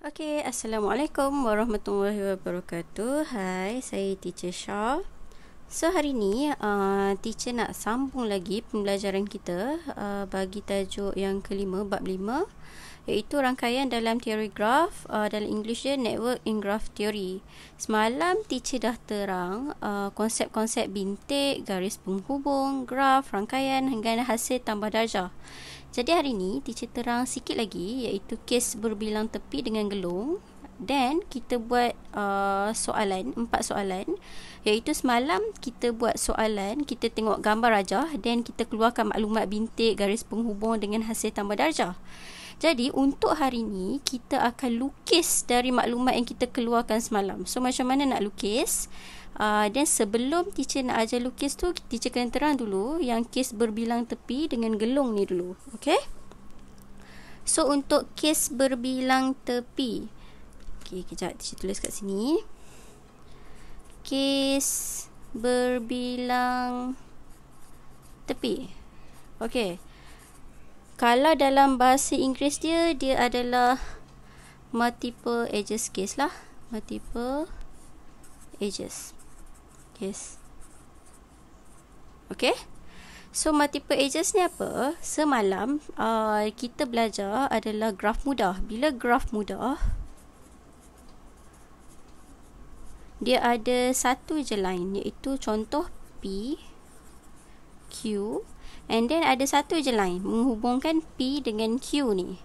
Okay, Assalamualaikum warahmatullahi wabarakatuh Hai, saya Teacher Shah So, hari ni uh, Teacher nak sambung lagi pembelajaran kita uh, Bagi tajuk yang kelima, bab lima Iaitu rangkaian dalam teori graf uh, Dalam English dia, Network in Graph Theory Semalam, Teacher dah terang uh, Konsep-konsep bintik, garis penghubung, graf, rangkaian Hingga hasil tambah darjah jadi hari ini teacher terang sikit lagi iaitu kes berbilang tepi dengan gelung dan kita buat uh, soalan, empat soalan iaitu semalam kita buat soalan, kita tengok gambar rajah dan kita keluarkan maklumat bintik garis penghubung dengan hasil tambah darjah. Jadi untuk hari ini kita akan lukis dari maklumat yang kita keluarkan semalam. So macam mana nak lukis? Ah, dan uh, sebelum teacher nak ajar lukis tu teacher kena terang dulu yang kes berbilang tepi dengan gelung ni dulu okey so untuk kes berbilang tepi okey kejap teacher tulis kat sini kes berbilang tepi okey kalau dalam bahasa Inggeris dia dia adalah multiple edges case lah multiple edges yes okay. so multiple edges ni apa semalam uh, kita belajar adalah graf mudah bila graf mudah dia ada satu je line iaitu contoh P Q and then ada satu je line menghubungkan P dengan Q ni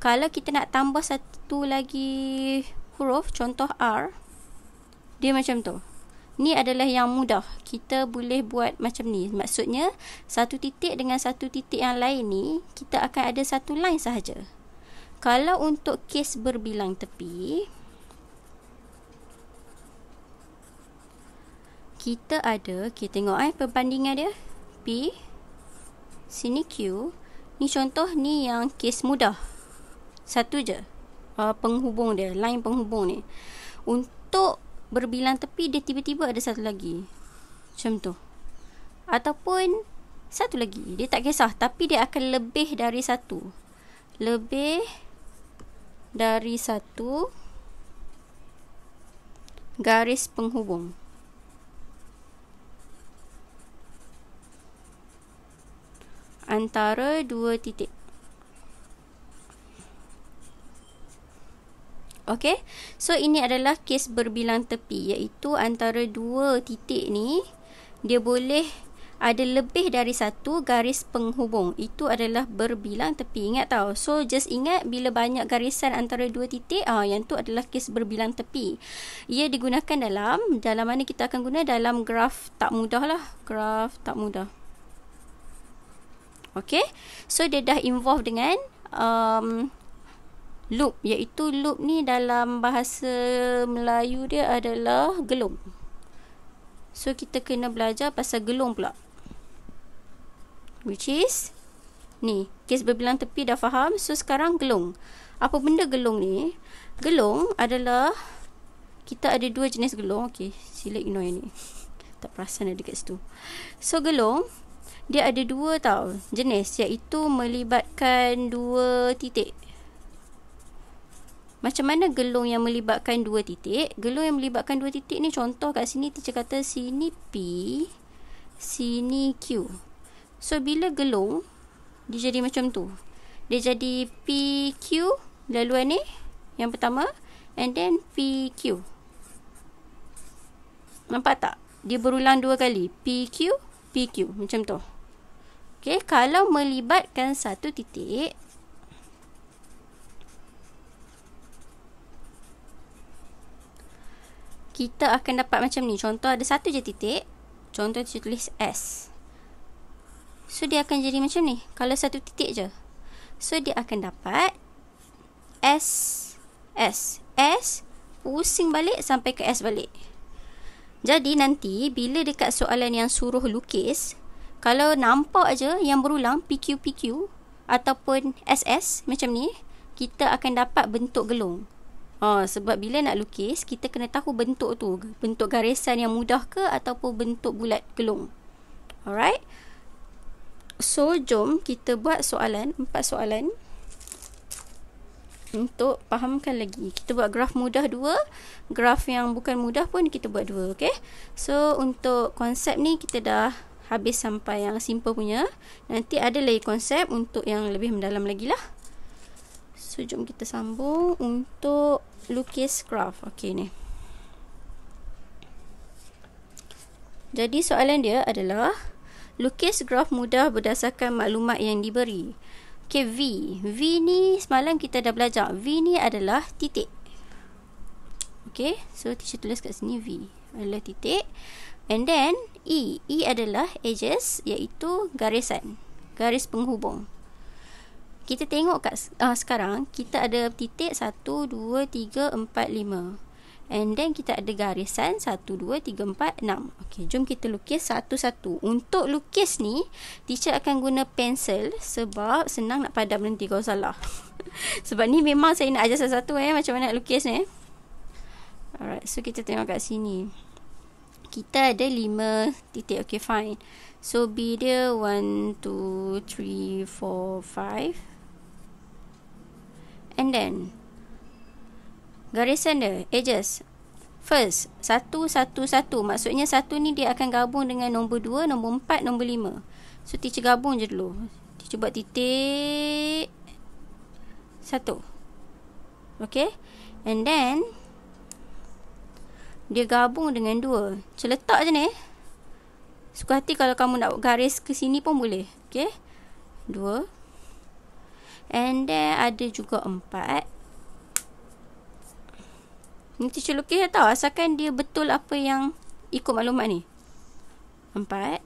kalau kita nak tambah satu lagi huruf contoh R dia macam tu Ni adalah yang mudah. Kita boleh buat macam ni. Maksudnya, satu titik dengan satu titik yang lain ni, kita akan ada satu line sahaja. Kalau untuk kes berbilang tepi, kita ada, kita tengok eh, perbandingan dia. P, sini Q. Ni contoh ni yang kes mudah. Satu je. Uh, penghubung dia, line penghubung ni. Untuk berbilang tepi dia tiba-tiba ada satu lagi. Macam tu. Ataupun satu lagi. Dia tak kisah tapi dia akan lebih dari satu. Lebih dari satu garis penghubung. Antara dua titik. Okay. So, ini adalah kes berbilang tepi. Iaitu antara dua titik ni, dia boleh ada lebih dari satu garis penghubung. Itu adalah berbilang tepi. Ingat tau. So, just ingat bila banyak garisan antara dua titik, ah yang tu adalah kes berbilang tepi. Ia digunakan dalam, dalam mana kita akan guna dalam graf tak mudah lah. Graf tak mudah. Okay. So, dia dah involve dengan um, loop iaitu loop ni dalam bahasa Melayu dia adalah gelung. So kita kena belajar pasal gelung pula. Which is ni, kes berbilang tepi dah faham. So sekarang gelung. Apa benda gelung ni? Gelung adalah kita ada dua jenis gelung. Okey, sila ignore yang ni. tak perasan ada dekat situ. So gelung dia ada dua tau jenis iaitu melibatkan dua titik macam mana gelung yang melibatkan dua titik gelung yang melibatkan dua titik ni contoh kat sini teacher kata sini P sini Q so bila gelung dia jadi macam tu dia jadi PQ laluan ni yang pertama and then PQ nampak tak dia berulang dua kali PQ PQ macam tu Okay, kalau melibatkan satu titik, kita akan dapat macam ni. Contoh ada satu je titik. Contoh dia tulis S. So dia akan jadi macam ni. Kalau satu titik je. So dia akan dapat S S S pusing balik sampai ke S balik. Jadi nanti bila dekat soalan yang suruh lukis, kalau nampak aja yang berulang PQPQ ataupun SS macam ni, kita akan dapat bentuk gelung. Ha, sebab bila nak lukis, kita kena tahu bentuk tu. Bentuk garisan yang mudah ke ataupun bentuk bulat gelung. Alright. So, jom kita buat soalan. Empat soalan. Untuk fahamkan lagi. Kita buat graf mudah dua. Graf yang bukan mudah pun kita buat dua. Okay. So, untuk konsep ni kita dah habis sampai yang simple punya. Nanti ada lagi konsep untuk yang lebih mendalam lagi lah. So, jom kita sambung untuk lukis craft. Okey ni. Jadi soalan dia adalah lukis graf mudah berdasarkan maklumat yang diberi. Okey V. V ni semalam kita dah belajar. V ni adalah titik. Okey, so teacher tulis kat sini V adalah titik. And then E. E adalah edges iaitu garisan. Garis penghubung kita tengok kat uh, sekarang kita ada titik 1 2 3 4 5 and then kita ada garisan 1 2 3 4 6 okey jom kita lukis satu-satu untuk lukis ni teacher akan guna pensel sebab senang nak padam nanti kalau salah sebab ni memang saya nak ajar satu-satu eh macam mana nak lukis ni eh. alright so kita tengok kat sini kita ada lima titik okey fine So B dia 1 2 3 4 5 And then, garisan dia, edges. First, satu, satu, satu. Maksudnya satu ni dia akan gabung dengan nombor dua, nombor empat, nombor lima. So, teacher gabung je dulu. Teacher buat titik. Satu. Okay. And then, dia gabung dengan dua. Celetak je ni. Suka hati kalau kamu nak garis ke sini pun boleh. Okay. Dua. And then ada juga empat. Ni teacher lukis dah tahu. Asalkan dia betul apa yang ikut maklumat ni. Empat.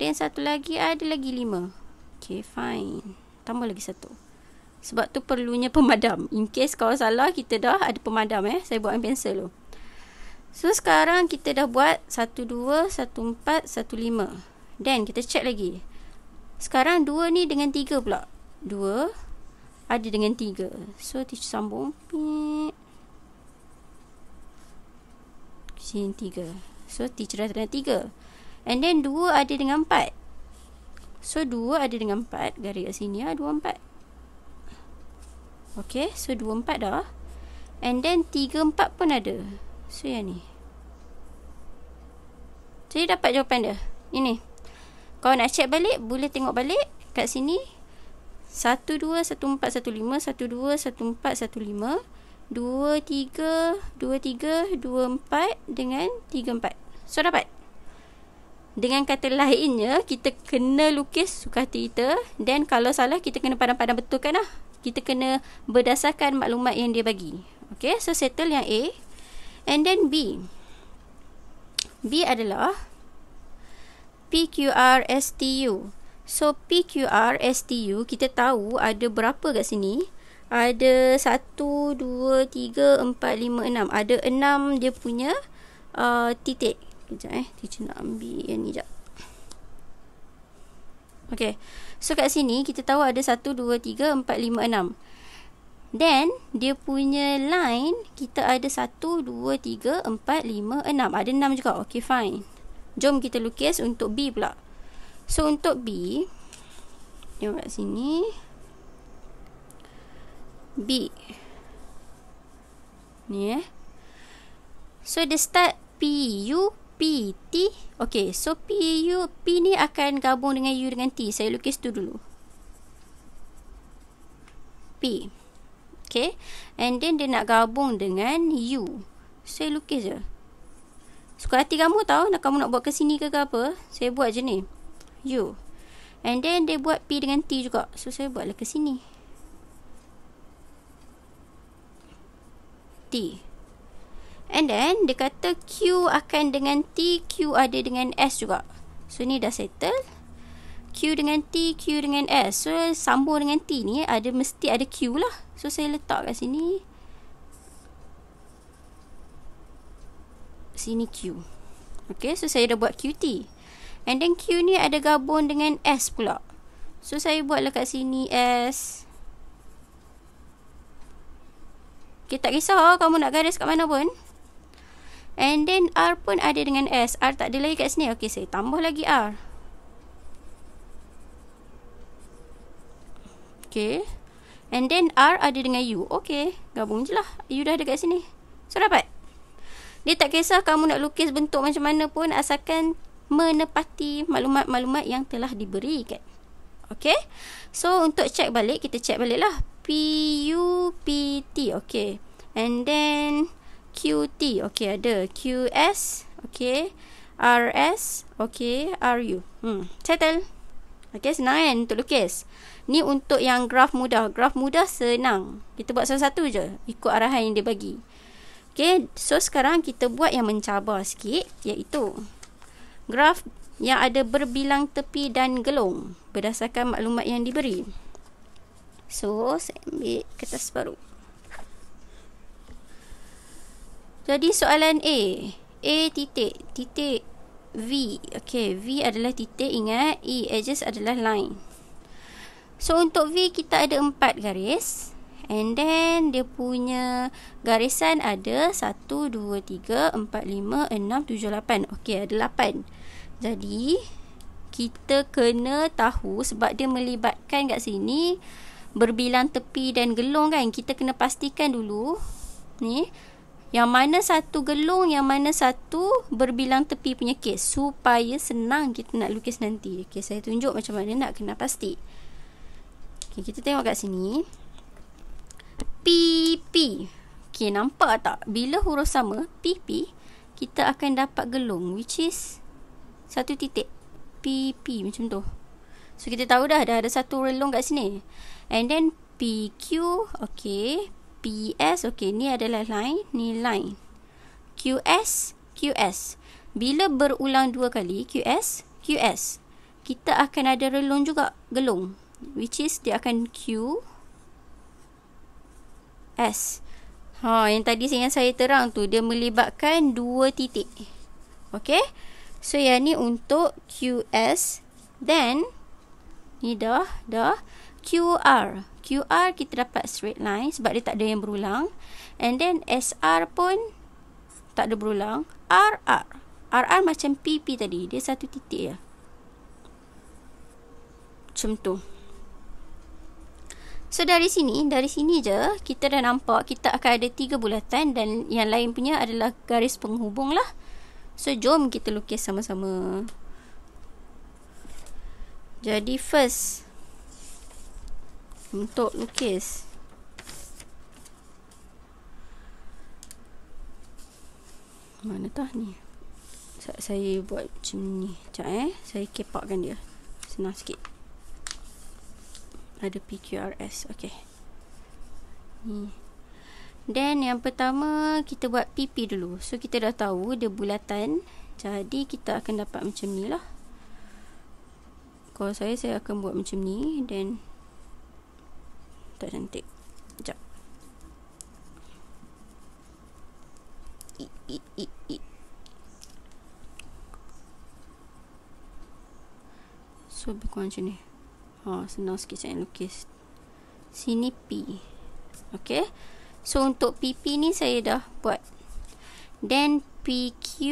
Then satu lagi ada lagi lima. Okay fine. Tambah lagi satu. Sebab tu perlunya pemadam. In case kalau salah kita dah ada pemadam eh. Saya buat pensel tu. So sekarang kita dah buat satu dua satu empat satu lima. Then kita check lagi. Sekarang dua ni dengan tiga pula dua ada dengan tiga, so teacher sambung pik sini tiga, so teacher ada dengan tiga, and then dua ada dengan empat, so dua ada dengan empat garis kat sini lah dua empat, ok so dua empat dah and then tiga empat pun ada so yang ni jadi dapat jawapan dia ini kalau nak check balik boleh tengok balik kat sini 12141125 dengan 34. So dapat. Dengan kata lainnya, kita kena lukis suka hati kita dan kalau salah kita kena pandang-pandang betulkan lah. Kita kena berdasarkan maklumat yang dia bagi. Okay, so settle yang A. And then B. B adalah PQRSTU. So PQR STU kita tahu ada berapa kat sini? Ada 1 2 3 4 5 Ada 6 dia punya uh, titik. Kejap eh, teacher nak ambil yang ni jap. Okay. So kat sini kita tahu ada 1 2 3 4 5 6. Then dia punya line kita ada 1 2 3 4 5 6. Ada 6 juga. Okay, fine. Jom kita lukis untuk B pula. So untuk B Jom kat sini B Ni eh So dia start P, U, P, T Okay so P, U, P ni akan gabung dengan U dengan T Saya lukis tu dulu P Okay And then dia nak gabung dengan U Saya lukis je Suka hati kamu tau nak kamu nak buat ke sini ke ke apa Saya buat je ni U And then dia buat P dengan T juga So saya buatlah ke sini T And then dia kata Q akan dengan T Q ada dengan S juga So ni dah settle Q dengan T Q dengan S So sambung dengan T ni ada Mesti ada Q lah So saya letak kat sini Sini Q Okay so saya dah buat QT And then Q ni ada gabung dengan S pula. So saya buat buatlah kat sini S. Okay, tak kisah kamu nak garis kat mana pun. And then R pun ada dengan S. R tak ada lagi kat sini. Okay, saya tambah lagi R. Okay. And then R ada dengan U. Okay. Gabung je lah. U dah ada kat sini. So, dapat? Dia tak kisah kamu nak lukis bentuk macam mana pun. Asalkan menepati maklumat-maklumat yang telah diberikan. Okay. So, untuk check balik, kita check baliklah P-U-P-T. Okay. And then, Q-T. Okay, ada. Q-S. Okay. R-S. Okay. R-U. Hmm. Settle. Okay, senang kan untuk lukis. Ni untuk yang graf mudah. Graf mudah senang. Kita buat satu-satu je. Ikut arahan yang dia bagi. Okay, so sekarang kita buat yang mencabar sikit. Iaitu graf yang ada berbilang tepi dan gelung berdasarkan maklumat yang diberi. So, saya ambil kertas baru. Jadi soalan A. A titik, titik V. Okay, V adalah titik ingat. E, edges adalah line. So, untuk V kita ada empat garis. And then, dia punya garisan ada 1, 2, 3, 4, 5, 6, 7, 8. Okay, ada 8. Jadi kita kena tahu sebab dia melibatkan kat sini berbilang tepi dan gelung kan. Kita kena pastikan dulu ni yang mana satu gelung, yang mana satu berbilang tepi punya kes supaya senang kita nak lukis nanti. Okey, saya tunjuk macam mana nak kena pasti. Okey, kita tengok kat sini. P P. Okey, nampak tak? Bila huruf sama P P, kita akan dapat gelung which is satu titik PP macam tu so kita tahu dah dah ada satu relong kat sini and then PQ ok PS okay, ni adalah line ni line QS QS bila berulang dua kali QS QS kita akan ada relong juga gelung which is dia akan Q S ha, yang tadi yang saya terang tu dia melibatkan dua titik Okay, So yang ni untuk QS Then Ni dah dah QR QR kita dapat straight line Sebab dia tak ada yang berulang And then SR pun Tak ada berulang RR RR macam PP tadi Dia satu titik ya Macam tu So dari sini, dari sini je kita dah nampak kita akan ada tiga bulatan dan yang lain punya adalah garis penghubung lah. So jom kita lukis sama-sama Jadi first Untuk lukis Mana tah ni Saya buat macam ni Sekejap eh Saya kepakkan dia Senang sikit Ada PQRS Okay Ni hmm. Then yang pertama kita buat pipi dulu. So kita dah tahu dia bulatan. Jadi kita akan dapat macam ni lah. Kalau saya, saya akan buat macam ni. Then tak cantik. Sekejap. It, it, it, it. So, lebih kurang macam ni. Ha, senang sikit saya lukis. Sini P. Okay. So untuk PP ni saya dah buat. Then PQ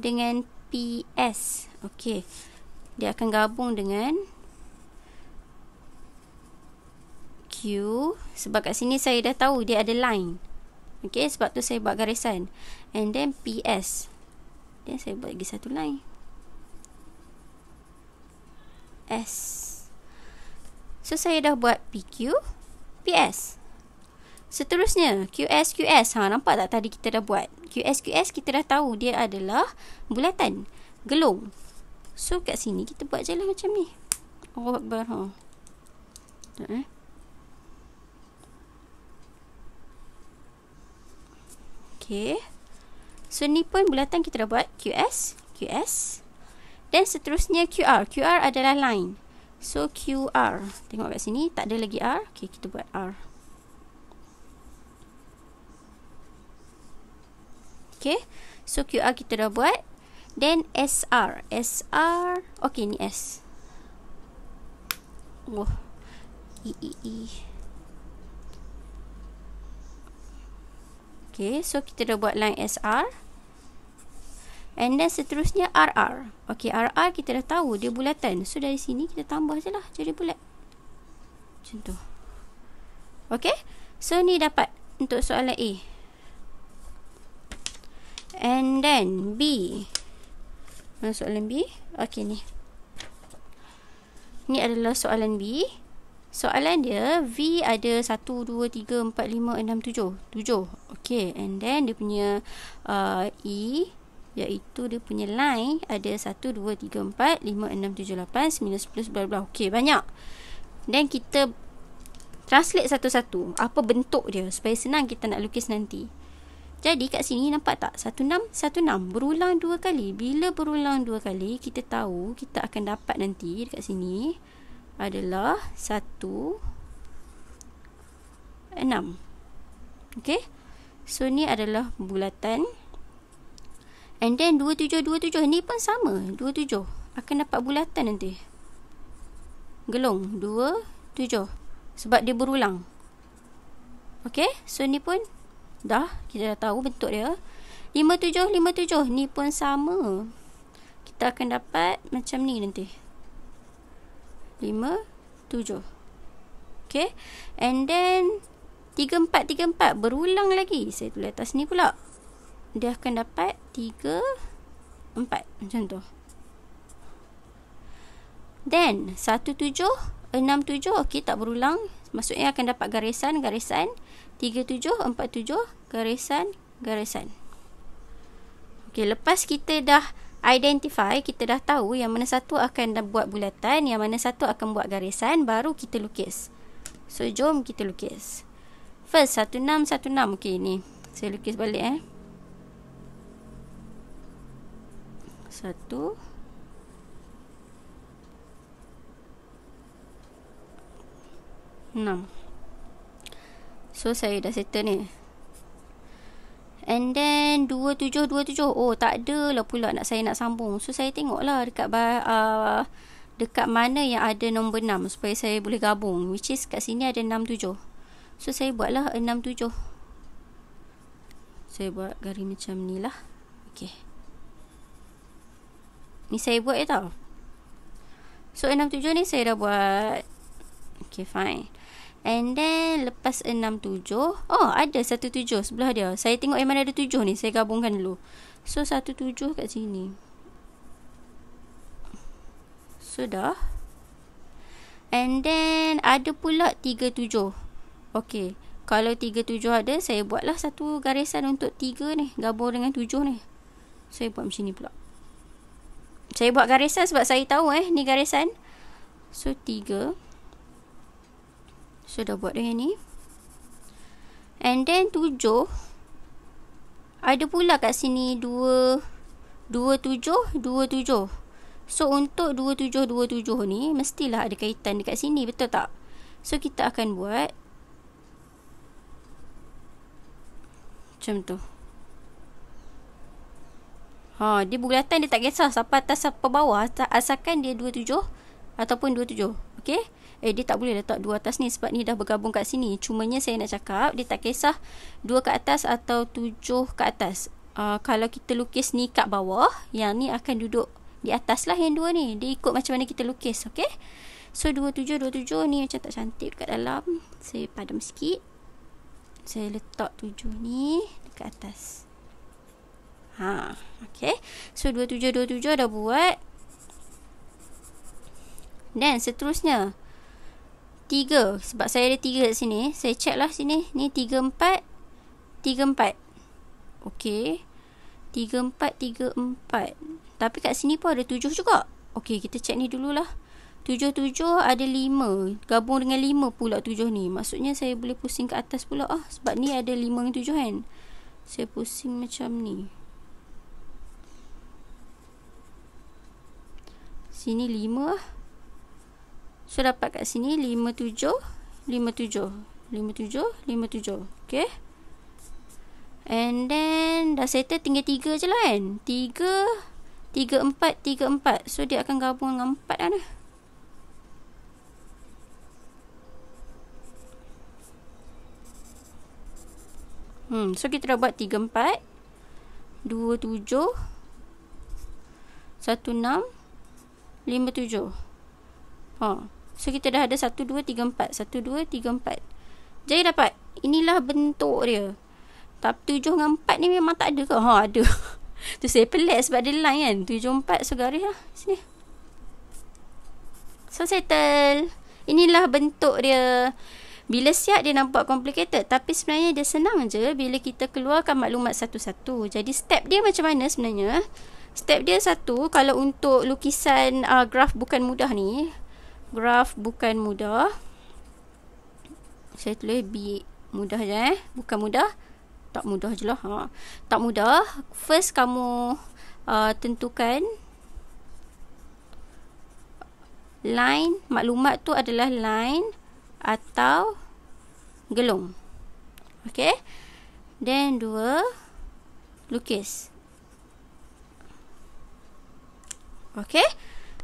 dengan PS. Okey. Dia akan gabung dengan Q sebab kat sini saya dah tahu dia ada line. Okey, sebab tu saya buat garisan. And then PS. Then saya buat lagi satu line. S. So saya dah buat PQ, PS. Seterusnya, QSQS. Ha, nampak tak tadi kita dah buat? QSQS kita dah tahu dia adalah bulatan. Gelung. So, kat sini kita buat je lah macam ni. Oh, berapa. Ha. Tak, eh. Okay. So, ni pun bulatan kita dah buat. QS. QS. Dan seterusnya QR. QR adalah line. So, QR. Tengok kat sini. Tak ada lagi R. Okay, kita buat R. Okay. So QR kita dah buat. Then SR. SR. Okay ni S. Wah. Oh. I, I, I. Okay. So kita dah buat line SR. And then seterusnya RR. Okay RR kita dah tahu dia bulatan. So dari sini kita tambah je lah jadi bulat. Contoh. Okay. So ni dapat untuk soalan A. And then B. Mana soalan B? okay ni. Ni adalah soalan B. Soalan dia V ada 1 2 3 4 5 6 7. 7. okay. and then dia punya uh, E iaitu dia punya line ada 1 2 3 4 5 6 7 8 9 10 bla okay banyak. Then kita translate satu-satu apa bentuk dia supaya senang kita nak lukis nanti. Jadi kat sini nampak tak? 1, 6, 1, Berulang dua kali. Bila berulang dua kali, kita tahu kita akan dapat nanti dekat sini adalah 1, 6. okey So, ni adalah bulatan. And then 2, 7, 2, 7. Ni pun sama. 2, 7. Akan dapat bulatan nanti. Gelung. 2, 7. Sebab dia berulang. okey So, ni pun dah kita dah tahu bentuk dia 57 57 ni pun sama kita akan dapat macam ni nanti 5 7 okay and then 3 4 3 4 berulang lagi saya tulis atas ni pula dia akan dapat 3 4 macam tu then 1 7 6 7 okey tak berulang maksudnya akan dapat garisan garisan 3747 garisan garisan. Okey, lepas kita dah identify, kita dah tahu yang mana satu akan buat bulatan, yang mana satu akan buat garisan, baru kita lukis. So, jom kita lukis. First, 1616. Okey, ni. Saya lukis balik eh. 1 6 So saya dah settle ni. And then 2727. Oh tak ada lah pula nak saya nak sambung. So saya tengoklah dekat uh, dekat mana yang ada nombor 6 supaya saya boleh gabung. Which is kat sini ada 67. So saya buatlah 67. Saya buat garis macam ni lah. Okay. Ni saya buat je tau. So 67 ni saya dah buat. Okay fine. And then lepas 6, 7 Oh ada 1, 7 sebelah dia Saya tengok yang mana ada 7 ni Saya gabungkan dulu So 1, 7 kat sini Sudah And then ada pula 3, 7 Okay Kalau 3, 7 ada Saya buatlah satu garisan untuk 3 ni Gabung dengan 7 ni Saya buat macam ni pula Saya buat garisan sebab saya tahu eh Ni garisan So 3 So dah buat dengan ni. And then tujuh. Ada pula kat sini dua. Dua tujuh. Dua tujuh. So untuk dua tujuh dua tujuh ni. Mestilah ada kaitan dekat sini. Betul tak? So kita akan buat. Macam tu. Ha, dia bulatan dia tak kisah siapa atas siapa bawah asalkan dia 27 ataupun 27. Okey? eh dia tak boleh letak dua atas ni sebab ni dah bergabung kat sini. Cumanya saya nak cakap dia tak kisah dua kat atas atau tujuh kat atas. Uh, kalau kita lukis ni kat bawah, yang ni akan duduk di atas lah yang dua ni. Dia ikut macam mana kita lukis, okay? So, dua tujuh, dua tujuh ni macam tak cantik kat dalam. Saya padam sikit. Saya letak tujuh ni dekat atas. Ha, okay. So, dua tujuh, dua tujuh dah buat. Dan seterusnya, tiga. Sebab saya ada tiga kat sini. Saya check lah sini. Ni tiga empat. Tiga empat. Okey, Tiga empat, tiga empat. Tapi kat sini pun ada tujuh juga. Okey, kita check ni dululah. Tujuh tujuh ada lima. Gabung dengan lima pula tujuh ni. Maksudnya saya boleh pusing ke atas pula. Oh, sebab ni ada lima dengan tujuh kan. Saya pusing macam ni. Sini lima lah. So dapat kat sini 57 57 57 57 Okay And then Dah settle tinggal 3 je lah kan 3 3 4 3 So dia akan gabung dengan 4 kan lah Hmm, so kita dah buat 34 27 16 57. Ha. So kita dah ada 1 2 3 4, 1 2 3 4. Jadi dapat. Inilah bentuk dia. Tap 7 dengan 4 ni memang tak ada ke? Ha ada. tu saya pelik sebab dia line kan. 7 4 segaris lah. Sini. So settle. Inilah bentuk dia. Bila siap dia nampak complicated tapi sebenarnya dia senang je bila kita keluarkan maklumat satu-satu. Jadi step dia macam mana sebenarnya? Step dia satu kalau untuk lukisan uh, graf bukan mudah ni graf bukan mudah. Saya tulis B mudah je eh. Bukan mudah. Tak mudah je lah. Ha. Tak mudah. First kamu uh, tentukan line maklumat tu adalah line atau gelung. Okay. Then dua lukis. Okay.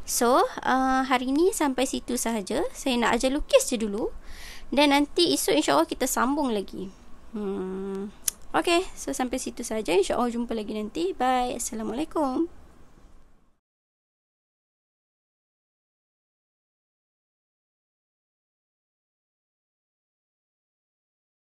So, uh, hari ni sampai situ sahaja. Saya nak ajar lukis je dulu. Dan nanti esok Allah kita sambung lagi. Hmm. Okay, so sampai situ sahaja. Allah jumpa lagi nanti. Bye. Assalamualaikum.